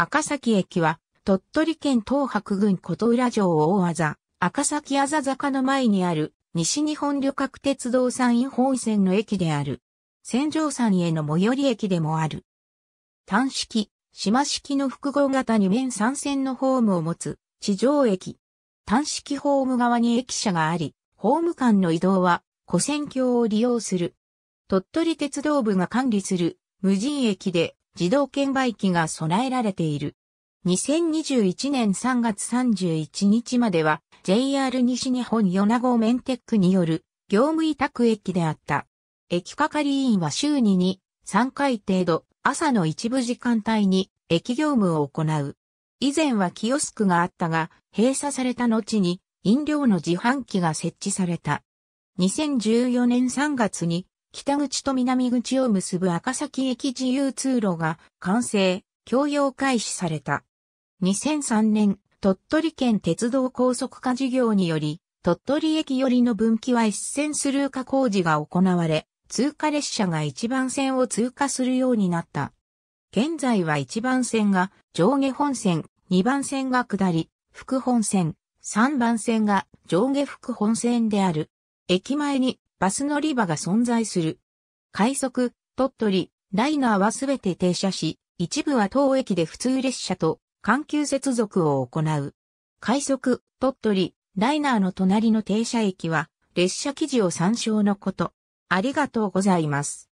赤崎駅は、鳥取県東白郡琴浦城大技、赤崎あざ坂の前にある、西日本旅客鉄道山陰本線の駅である。戦場山への最寄り駅でもある。単式、島式の複合型2面3線のホームを持つ、地上駅。単式ホーム側に駅舎があり、ホーム間の移動は、古線橋を利用する。鳥取鉄道部が管理する、無人駅で、自動券売機が備えられている。2021年3月31日までは JR 西日本米子メンテックによる業務委託駅であった。駅係員は週に2、3回程度朝の一部時間帯に駅業務を行う。以前はキオスクがあったが閉鎖された後に飲料の自販機が設置された。2014年3月に北口と南口を結ぶ赤崎駅自由通路が完成、供用開始された。2003年、鳥取県鉄道高速化事業により、鳥取駅寄りの分岐は一線スルー化工事が行われ、通過列車が一番線を通過するようになった。現在は一番線が上下本線、二番線が下り、副本線、三番線が上下副本線である。駅前にバス乗り場が存在する。快速、鳥取、ライナーはすべて停車し、一部は当駅で普通列車と緩急接続を行う。快速、鳥取、ライナーの隣の停車駅は、列車記事を参照のこと。ありがとうございます。